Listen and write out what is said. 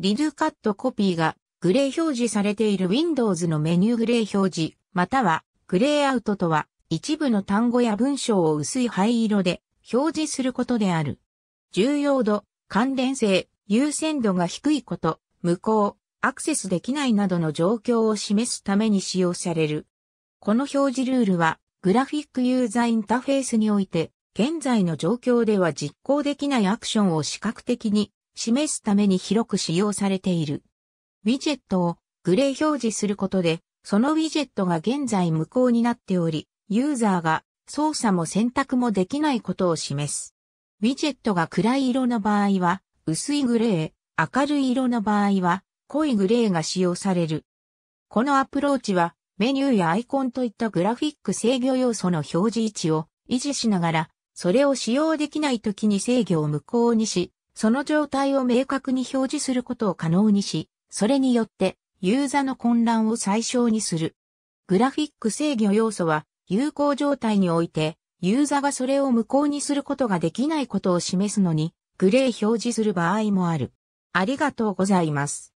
リドカットコピーがグレー表示されている Windows のメニューグレー表示、またはグレーアウトとは一部の単語や文章を薄い灰色で表示することである。重要度、関連性、優先度が低いこと、無効、アクセスできないなどの状況を示すために使用される。この表示ルールは、グラフィックユーザーインターフェースにおいて、現在の状況では実行できないアクションを視覚的に示すために広く使用されている。ウィジェットをグレー表示することで、そのウィジェットが現在無効になっており、ユーザーが操作も選択もできないことを示す。ウィジェットが暗い色の場合は、薄いグレー、明るい色の場合は、濃いグレーが使用される。このアプローチは、メニューやアイコンといったグラフィック制御要素の表示位置を維持しながら、それを使用できない時に制御を無効にし、その状態を明確に表示することを可能にし、それによってユーザの混乱を最小にする。グラフィック制御要素は有効状態においてユーザがそれを無効にすることができないことを示すのにグレー表示する場合もある。ありがとうございます。